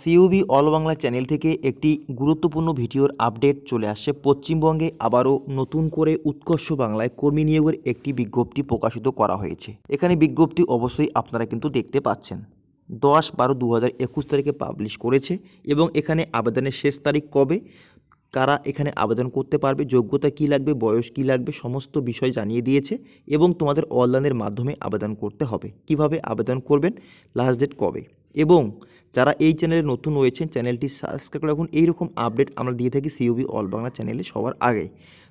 সিইউবি all Bangla channel থেকে একটি গুরুত্বপূর্ণ ভিডিওর আপডেট চলে আসছে পশ্চিমবঙ্গে আবারও নতুন করে উৎকর্ষ বাংলায় কর্মী নিয়োগের একটি বিজ্ঞপ্তি প্রকাশিত করা হয়েছে এখানে বিজ্ঞপ্তি অবশ্যই আপনারা কিন্তু দেখতে পাচ্ছেন দশ বারো দু হাজার একুশ তারিখে পাবলিশ করেছে এবং এখানে আবেদনের শেষ তারিখ কবে কারা এখানে আবেদন করতে পারবে যোগ্যতা কি লাগবে বয়স কি লাগবে সমস্ত বিষয় জানিয়ে দিয়েছে এবং তোমাদের অনলাইনের মাধ্যমে আবেদন করতে হবে কিভাবে আবেদন করবেন লাস্ট ডেট কবে এবং যারা এই চ্যানেলে নতুন রয়েছেন চ্যানেলটি সাবস্ক্রাইব করে রাখুন এইরকম আপডেট আমরা দিয়ে থাকি সিওবি অল বাংলা চ্যানেলে সবার আগে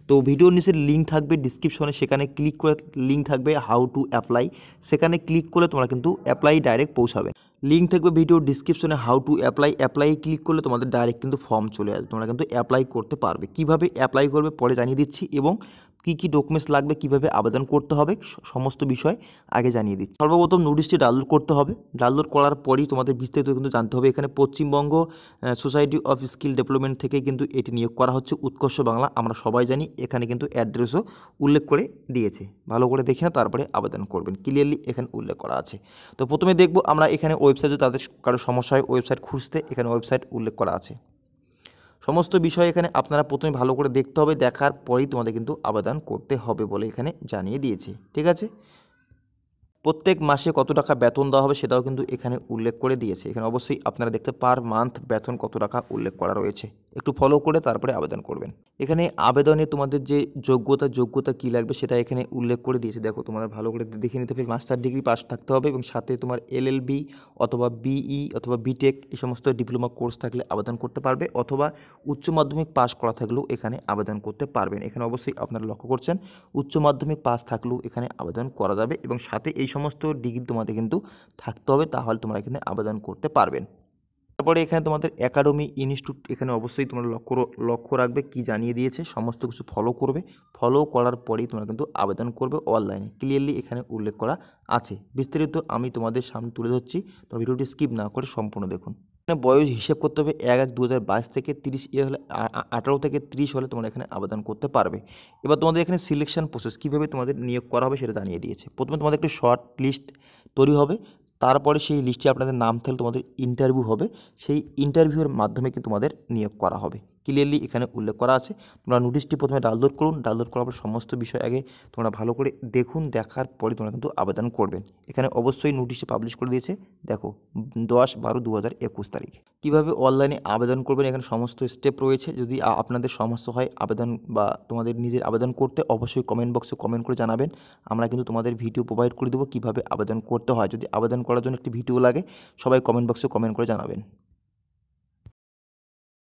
তো ভিডিওর নিচের লিঙ্ক থাকবে ডিসক্রিপশনে সেখানে ক্লিক করে লিঙ্ক থাকবে হাউ টু অ্যাপ্লাই সেখানে ক্লিক করে তোমরা কিন্তু অ্যাপ্লাই ডাইরেক্ট পৌঁছাবে লিঙ্ক থাকবে ভিডিও ডিসক্রিপশনে how to apply apply click করলে তোমাদের ডাইরেক্ট কিন্তু ফর্ম চলে আসবে তোমরা কিন্তু অ্যাপ্লাই করতে পারবে কিভাবে অ্যাপ্লাই করবে পরে জানিয়ে দিচ্ছি এবং কি কি ডকুমেন্টস লাগবে কিভাবে আবেদন করতে হবে সমস্ত বিষয় আগে জানিয়ে দিচ্ছি সর্বপ্রথম নোটিশটি ডাউনলোড করতে হবে ডাউনলোড করার পরই তোমাদের বিস্তারিত কিন্তু জানতে হবে এখানে Paschimbanga society of skill development থেকে কিন্তু এটি নিয়োগ করা হচ্ছে উৎকর্ষ বাংলা আমরা সবাই জানি এখানে কিন্তু অ্যাড্রেসও উল্লেখ করে দিয়েছে ভালো করে দেখে তারপরে আবেদন করবেন ক্লিয়ারলি এখানে উল্লেখ করা আছে তো প্রথমে দেখব আমরা এখানে ওয়েবসাইটে তাদের কারো সমস্যা হয় ওয়েবসাইট খুঁজতে এখানে ওয়েবসাইট উল্লেখ করা আছে সমস্ত বিষয় এখানে আপনারা প্রথমে ভালো করে দেখতে হবে দেখার পরেই তোমাদের কিন্তু আবেদন করতে হবে বলে এখানে জানিয়ে দিয়েছে ঠিক আছে প্রত্যেক মাসে কত টাকা বেতন দেওয়া হবে সেটাও কিন্তু এখানে উল্লেখ করে দিয়েছে এখানে অবশ্যই আপনারা দেখতে পার মান্থ বেতন কত টাকা উল্লেখ করা রয়েছে একটু ফলো করে তারপরে আবেদন করবেন এখানে আবেদনে তোমাদের যে যোগ্যতা যোগ্যতা কী লাগবে সেটা এখানে উল্লেখ করে দিয়েছে দেখো তোমাদের ভালো করে দেখে নিতে হবে মাস্টার ডিগ্রি পাস থাকতে হবে এবং সাথে তোমার এলএলবি অথবা বিই অথবা বিটেক এই সমস্ত ডিপ্লোমা কোর্স থাকলে আবেদন করতে পারবে অথবা উচ্চ মাধ্যমিক পাস করা থাকলেও এখানে আবেদন করতে পারবেন এখানে অবশ্যই আপনারা লক্ষ্য করছেন উচ্চ মাধ্যমিক পাস থাকলেও এখানে আবেদন করা যাবে এবং সাথে এই সমস্ত ডিগ্রি তোমাদের কিন্তু থাকতে হবে তাহলে তোমরা এখানে আবেদন করতে পারবেন তারপরে এখানে তোমাদের একাডেমি ইনস্টিটিউট এখানে অবশ্যই তোমরা লক্ষ্য লক্ষ্য রাখবে কি জানিয়ে দিয়েছে সমস্ত কিছু ফলো করবে ফলো করার পরেই তোমরা কিন্তু আবেদন করবে অনলাইনে ক্লিয়ারলি এখানে উল্লেখ করা আছে বিস্তারিত আমি তোমাদের সামনে তুলে ধরছি তো ভিডিওটি স্কিপ না করে সম্পূর্ণ দেখুন এখানে বয়স হিসেব করতে হবে এক এক দু থেকে তিরিশ ইয়ার হলে আঠারো থেকে তিরিশ হলে তোমরা এখানে আবেদন করতে পারবে এবার তোমাদের এখানে সিলেকশন প্রসেস কীভাবে তোমাদের নিয়োগ করা হবে সেটা জানিয়ে দিয়েছে প্রথমে তোমাদের একটি শর্ট লিস্ট তৈরি হবে তারপরে সেই লিস্টে আপনাদের নাম থাকলে তোমাদের ইন্টারভিউ হবে সেই ইন্টারভিউর মাধ্যমে কিন্তু তোমাদের নিয়োগ করা হবে ক্লিয়ারলি এখানে উল্লেখ করা আছে তোমরা নোটিশটি প্রথমে ডাউনলোড করুন ডাউনলোড করার পর সমস্ত বিষয় আগে তোমরা ভালো করে দেখুন দেখার পরে তোমরা কিন্তু আবেদন করবেন এখানে অবশ্যই নোটিশটি পাবলিশ করে দিয়েছে দেখো দশ বারো দু হাজার একুশ তারিখ কীভাবে অনলাইনে আবেদন করবেন এখানে সমস্ত স্টেপ রয়েছে যদি আপনাদের সমস্যা হয় আবেদন বা তোমাদের নিজের আবেদন করতে অবশ্যই কমেন্ট বক্সে কমেন্ট করে জানাবেন আমরা কিন্তু তোমাদের ভিডিও প্রোভাইড করে দেবো কীভাবে আবেদন করতে হয় যদি আবেদন করার জন্য একটি ভিডিও লাগে সবাই কমেন্ট বক্সে কমেন্ট করে জানাবেন